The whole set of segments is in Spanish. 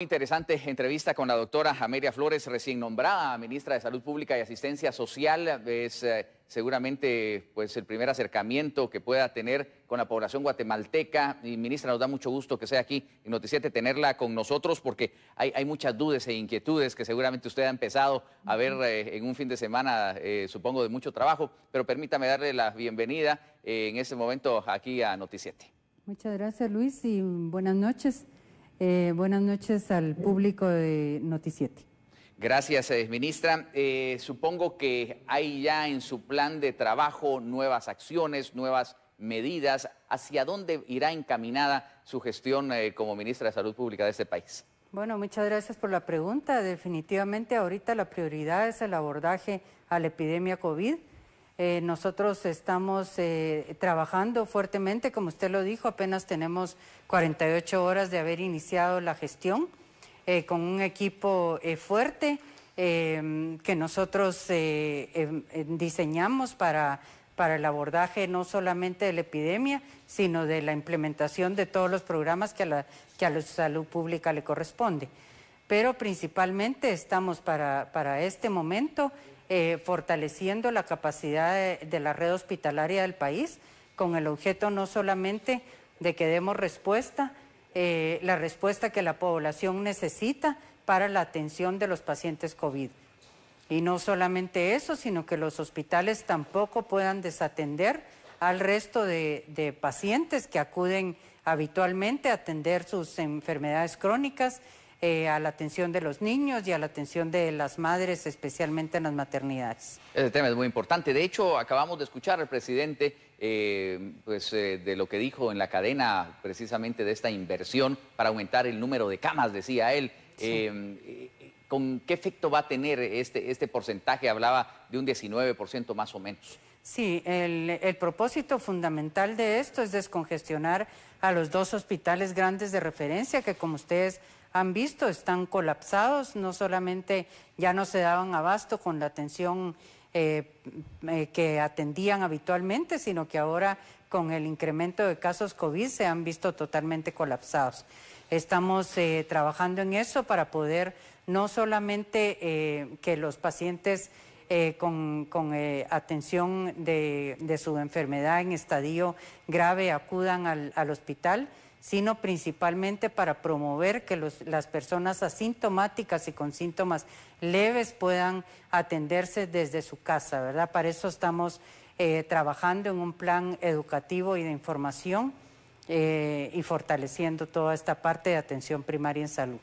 Interesante entrevista con la doctora Jameria Flores, recién nombrada ministra de Salud Pública y Asistencia Social. Es eh, seguramente pues, el primer acercamiento que pueda tener con la población guatemalteca. Y ministra, nos da mucho gusto que sea aquí en Noticiete tenerla con nosotros porque hay, muchas dudas e inquietudes que seguramente usted ha empezado a ver eh, en un fin de semana, eh, supongo, de mucho trabajo. Pero permítame darle la bienvenida en este momento aquí a Noticiete. Muchas gracias, Luis, y buenas noches. Eh, buenas noches al público de Noticiete. Gracias, eh, ministra. Eh, supongo que hay ya en su plan de trabajo nuevas acciones, nuevas medidas. ¿Hacia dónde irá encaminada su gestión como ministra de Salud Pública de este país? Bueno, muchas gracias por la pregunta. Definitivamente ahorita la prioridad es el abordaje a la epidemia COVID. Eh, nosotros estamos eh, trabajando fuertemente, como usted lo dijo, apenas tenemos 48 horas de haber iniciado la gestión eh, con un equipo fuerte que nosotros em, em, diseñamos para, el abordaje no solamente de la epidemia, sino de la implementación de todos los programas que a la, que a la salud pública le corresponde. Pero principalmente estamos para, para este momento eh, fortaleciendo la capacidad de, la red hospitalaria del país con el objeto no solamente de que demos respuesta, eh, la respuesta que la población necesita para la atención de los pacientes COVID. Y no solamente eso, sino que los hospitales tampoco puedan desatender al resto de pacientes que acuden habitualmente a atender sus enfermedades crónicas eh, a la atención de los niños y a la atención de las madres, especialmente en las maternidades. Ese tema es muy importante. De hecho, acabamos de escuchar al presidente eh, pues, eh, de lo que dijo en la cadena precisamente de esta inversión para aumentar el número de camas, decía él. ¿Con qué efecto va a tener este, este porcentaje? Hablaba de un 19% más o menos. Sí, el, el, propósito fundamental de esto es descongestionar a los dos hospitales grandes de referencia que, como ustedes han visto, están colapsados, no solamente ya no se daban abasto con la atención eh, eh, que atendían habitualmente, sino que ahora con el incremento de casos COVID se han visto totalmente colapsados. Estamos eh, trabajando en eso para poder no solamente que los pacientes con, atención de, su enfermedad en estadio grave acudan al hospital, sino principalmente para promover que las personas asintomáticas y con síntomas leves puedan atenderse desde su casa, ¿verdad? Para eso estamos eh, trabajando en un plan educativo y de información eh, y fortaleciendo toda esta parte de atención primaria en salud.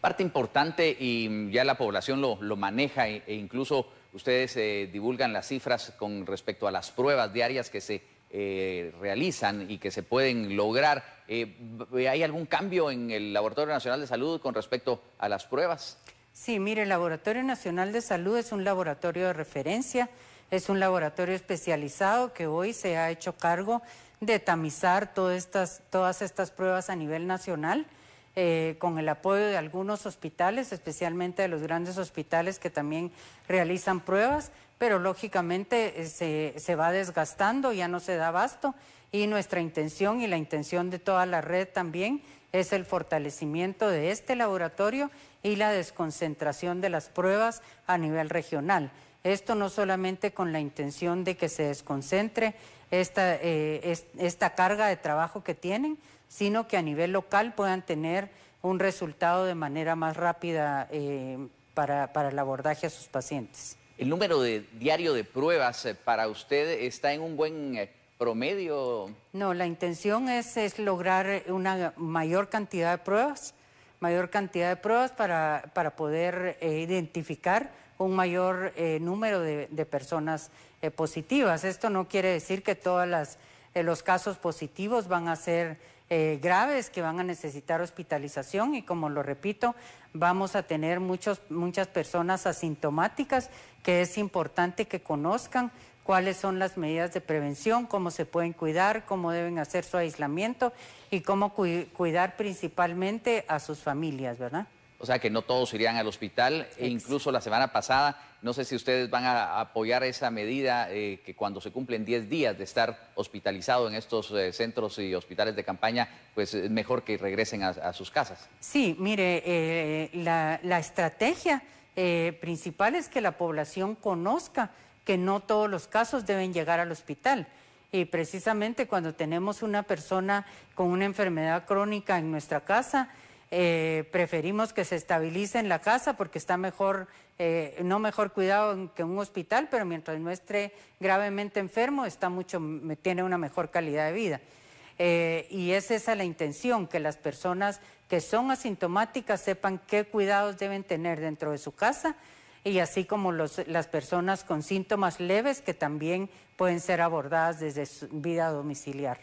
Parte importante y ya la población lo, maneja e, e, incluso ustedes eh, divulgan las cifras con respecto a las pruebas diarias que se eh, realizan y que se pueden lograr. Eh, ¿Hay algún cambio en el Laboratorio Nacional de Salud con respecto a las pruebas? Sí, mire, el Laboratorio Nacional de Salud es un laboratorio de referencia, es un laboratorio especializado que hoy se ha hecho cargo de tamizar todas estas, todas estas pruebas a nivel nacional. Eh, con el apoyo de algunos hospitales, especialmente de los grandes hospitales que también realizan pruebas pero lógicamente eh, se, va desgastando, ya no se da abasto y nuestra intención y la intención de toda la red también es el fortalecimiento de este laboratorio y la desconcentración de las pruebas a nivel regional. Esto no solamente con la intención de que se desconcentre esta, eh, carga de trabajo que tienen, sino que a nivel local puedan tener un resultado de manera más rápida eh, para el abordaje a sus pacientes. El número de diario de pruebas eh, para usted está en un buen eh, promedio. No, la intención es, lograr eh, una mayor cantidad de pruebas, mayor cantidad de pruebas para, poder identificar un mayor número de, personas positivas. Esto no quiere decir que todos los casos positivos van a ser eh, graves que van a necesitar hospitalización y como lo repito, vamos a tener muchos, muchas personas asintomáticas que es importante que conozcan cuáles son las medidas de prevención, cómo se pueden cuidar, cómo deben hacer su aislamiento y cómo cuidar principalmente a sus familias, ¿verdad? O sea que no todos irían al hospital. E incluso la semana pasada, no sé si ustedes van a apoyar esa medida eh, que cuando se cumplen 10 días de estar hospitalizado en estos eh, centros y hospitales de campaña, pues es mejor que regresen a, sus casas. Sí, mire, eh, la, la, estrategia principal es que la población conozca que no todos los casos deben llegar al hospital y precisamente cuando tenemos una persona con una enfermedad crónica en nuestra casa, eh, preferimos que se estabilice en la casa porque está mejor, eh, no mejor cuidado que un hospital, pero mientras no esté gravemente enfermo, está mucho, tiene una mejor calidad de vida. Eh, y es esa la intención, que las personas que son asintomáticas sepan qué cuidados deben tener dentro de su casa y así como las personas con síntomas leves que también pueden ser abordadas desde su vida domiciliar.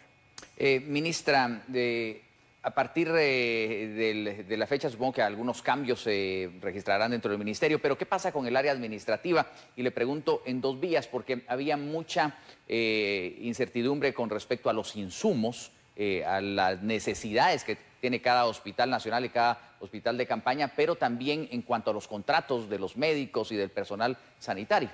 Eh, ministra, de a partir de, la fecha supongo que algunos cambios se registrarán dentro del ministerio, pero ¿qué pasa con el área administrativa? Y le pregunto en dos vías, porque había mucha eh, incertidumbre con respecto a los insumos, eh, a las necesidades que tiene cada hospital nacional y cada hospital de campaña, pero también en cuanto a los contratos de los médicos y del personal sanitario.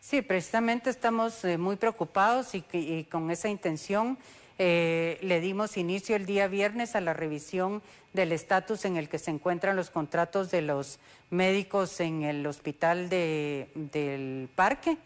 Sí, precisamente estamos eh, muy preocupados y con esa intención eh, le dimos inicio el día viernes a la revisión del estatus en el que se encuentran los contratos de los médicos en el hospital del parque,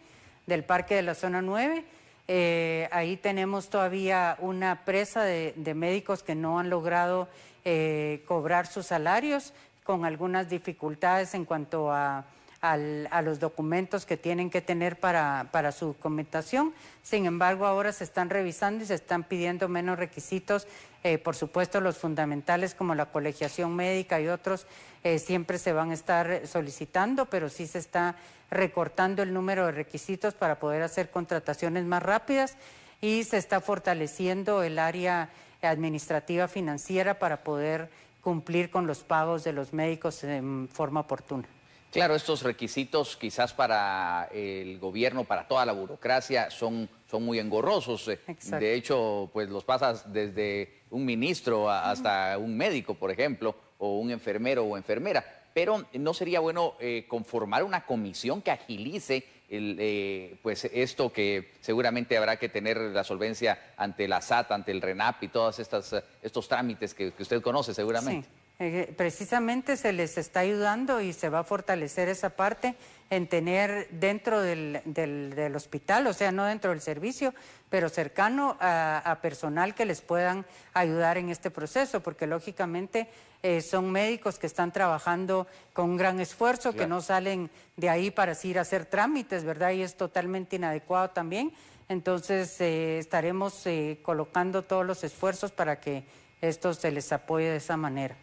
del parque de la zona 9. Eh, ahí tenemos todavía una presa de, médicos que no han logrado eh, cobrar sus salarios con algunas dificultades en cuanto a a los documentos que tienen que tener para, su documentación. Sin embargo, ahora se están revisando y se están pidiendo menos requisitos. Eh, por supuesto, los fundamentales como la colegiación médica y otros eh, siempre se van a estar solicitando, pero sí se está recortando el número de requisitos para poder hacer contrataciones más rápidas y se está fortaleciendo el área administrativa financiera para poder cumplir con los pagos de los médicos en forma oportuna. Claro, estos requisitos quizás para el gobierno, para toda la burocracia, son, muy engorrosos. Eh, de hecho, pues los pasas desde un ministro hasta un médico, por ejemplo, o un enfermero o enfermera. Pero no sería bueno eh, conformar una comisión que agilice eh, pues esto que seguramente habrá que tener la solvencia ante la SAT, ante el RENAP y todos estos trámites que, usted conoce seguramente. Eh, precisamente se les está ayudando y se va a fortalecer esa parte en tener dentro del, hospital, o sea, no dentro del servicio, pero cercano a, personal que les puedan ayudar en este proceso, porque lógicamente eh, son médicos que están trabajando con un gran esfuerzo, que no salen de ahí para ir a hacer trámites, ¿verdad? Y es totalmente inadecuado también. Entonces, eh, estaremos colocando todos los esfuerzos para que esto se les apoye de esa manera.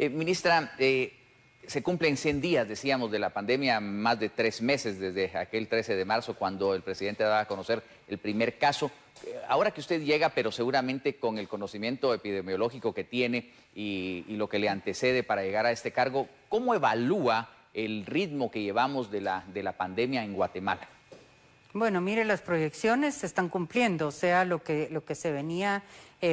Eh, ministra, eh, se cumplen 100 días, decíamos, de la pandemia, más de tres meses desde aquel 13 de marzo, cuando el presidente daba a conocer el primer caso. Eh, ahora que usted llega, pero seguramente con el conocimiento epidemiológico que tiene y, lo que le antecede para llegar a este cargo, ¿cómo evalúa el ritmo que llevamos de la, pandemia en Guatemala? Bueno, mire, las proyecciones se están cumpliendo, o sea, lo que, se venía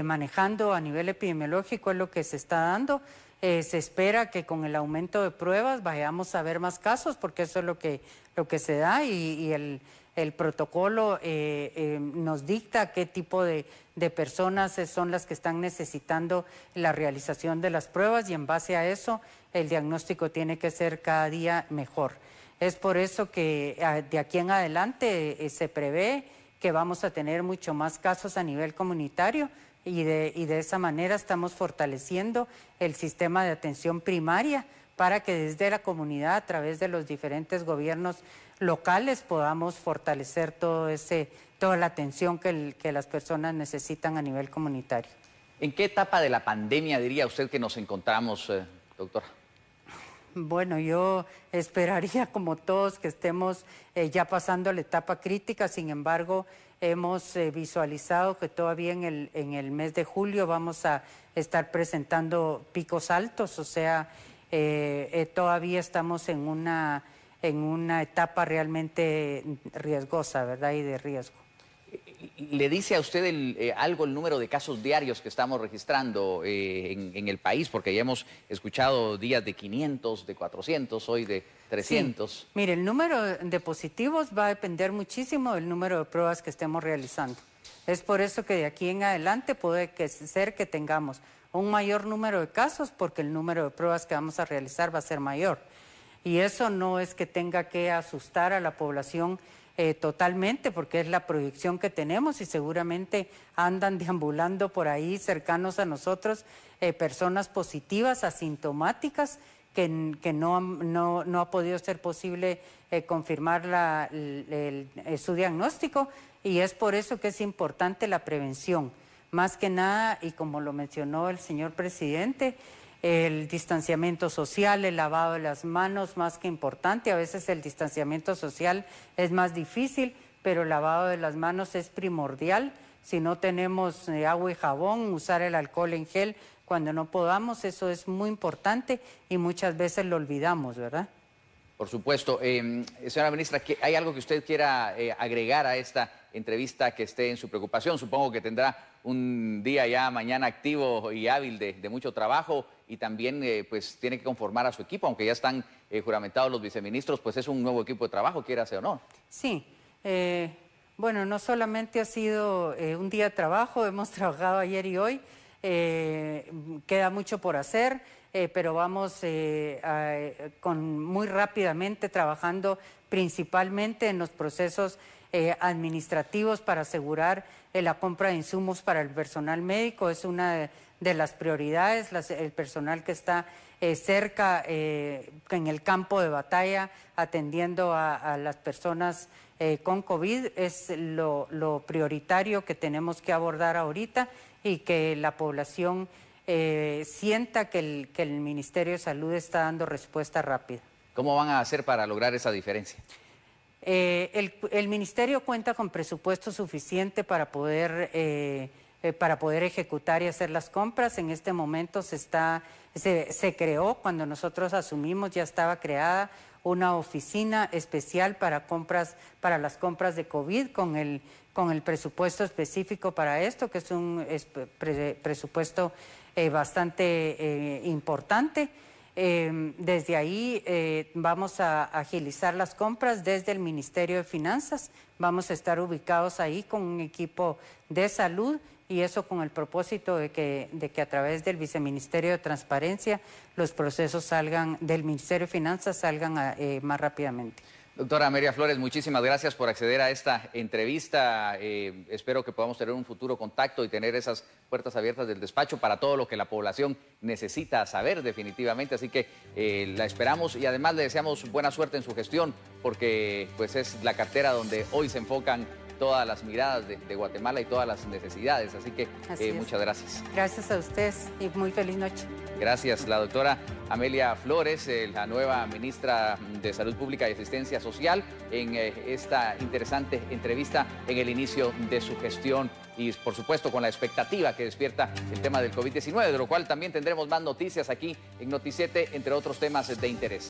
manejando a nivel epidemiológico es lo que se está dando. Eh, se espera que con el aumento de pruebas vayamos a ver más casos, porque eso es lo que, lo que se da y, el, protocolo eh, eh, nos dicta qué tipo de, de, personas son las que están necesitando la realización de las pruebas y en base a eso el diagnóstico tiene que ser cada día mejor. Es por eso que ah, de aquí en adelante se prevé que vamos a tener mucho más casos a nivel comunitario y de, y de esa manera estamos fortaleciendo el sistema de atención primaria para que desde la comunidad, a través de los diferentes gobiernos locales, podamos fortalecer todo ese, toda la atención que, las personas necesitan a nivel comunitario. ¿En qué etapa de la pandemia diría usted que nos encontramos, eh, doctora? Bueno, yo esperaría como todos que estemos eh, ya pasando la etapa crítica, sin embargo, Hemos eh, visualizado que todavía en el, en el mes de julio vamos a estar presentando picos altos, o sea, eh, eh, todavía estamos en una, en una etapa realmente riesgosa, ¿verdad? Y de riesgo. ¿Le dice a usted algo el número de casos diarios que estamos registrando en, el país? Porque ya hemos escuchado días de 500, de 400, hoy de 300. Mire, el número de positivos va a depender muchísimo del número de pruebas que estemos realizando. Es por eso que de aquí en adelante puede ser que tengamos un mayor número de casos porque el número de pruebas que vamos a realizar va a ser mayor. Y eso no es que tenga que asustar a la población eh, totalmente porque es la proyección que tenemos y seguramente andan deambulando por ahí cercanos a nosotros eh, personas positivas, asintomáticas que, no, no, no, ha podido ser posible eh, confirmar la, eh, su diagnóstico y es por eso que es importante la prevención. Más que nada, y como lo mencionó el señor presidente, el distanciamiento social, el lavado de las manos, más que importante. A veces el distanciamiento social es más difícil, pero el lavado de las manos es primordial. Si no tenemos eh, agua y jabón, usar el alcohol en gel cuando no podamos, eso es muy importante y muchas veces lo olvidamos, ¿verdad? Por supuesto. Em, señora ministra, ¿hay algo que usted quiera eh, agregar a esta entrevista que esté en su preocupación? Supongo que tendrá un día ya mañana activo y hábil de, mucho trabajo y también eh, pues tiene que conformar a su equipo, aunque ya están eh, juramentados los viceministros, pues es un nuevo equipo de trabajo, quiera sea o no. Sí. bueno, no solamente ha sido un día de trabajo, hemos trabajado ayer y hoy. Eh, queda mucho por hacer, eh, pero vamos eh, con muy rápidamente trabajando principalmente en los procesos administrativos para asegurar la compra de insumos para el personal médico. Es una de las prioridades, el personal que está eh, cerca eh, en el campo de batalla atendiendo a, las personas eh, con COVID es lo, prioritario que tenemos que abordar ahorita y que la población sienta que el, que el Ministerio de Salud está dando respuesta rápida. ¿Cómo van a hacer para lograr esa diferencia? el, ministerio cuenta con presupuesto suficiente para poder eh, para poder ejecutar y hacer las compras. En este momento se, está, se, creó, cuando nosotros asumimos ya estaba creada una oficina especial para compras para las compras de COVID con el con el presupuesto específico para esto, que es un presupuesto eh, bastante eh, importante. Em, desde ahí vamos a agilizar las compras desde el Ministerio de Finanzas. Vamos a estar ubicados ahí con un equipo de salud y eso con el propósito de que, de que a través del Viceministerio de Transparencia los procesos salgan del Ministerio de Finanzas salgan eh, más rápidamente. Doctora María Flores, muchísimas gracias por acceder a esta entrevista. Eh, espero que podamos tener un futuro contacto y tener esas puertas abiertas del despacho para todo lo que la población necesita saber definitivamente. Así que eh, la esperamos y además le deseamos buena suerte en su gestión porque pues es la cartera donde hoy se enfocan todas las miradas de, Guatemala y todas las necesidades. Así que eh, muchas gracias. Gracias a ustedes y muy feliz noche. Gracias, la doctora Amelia Flores, eh, la nueva ministra de Salud Pública y Asistencia Social, en eh, esta interesante entrevista en el inicio de su gestión y, por supuesto, con la expectativa que despierta el tema del COVID-19, de lo cual también tendremos más noticias aquí en Noticiete, entre otros temas de interés.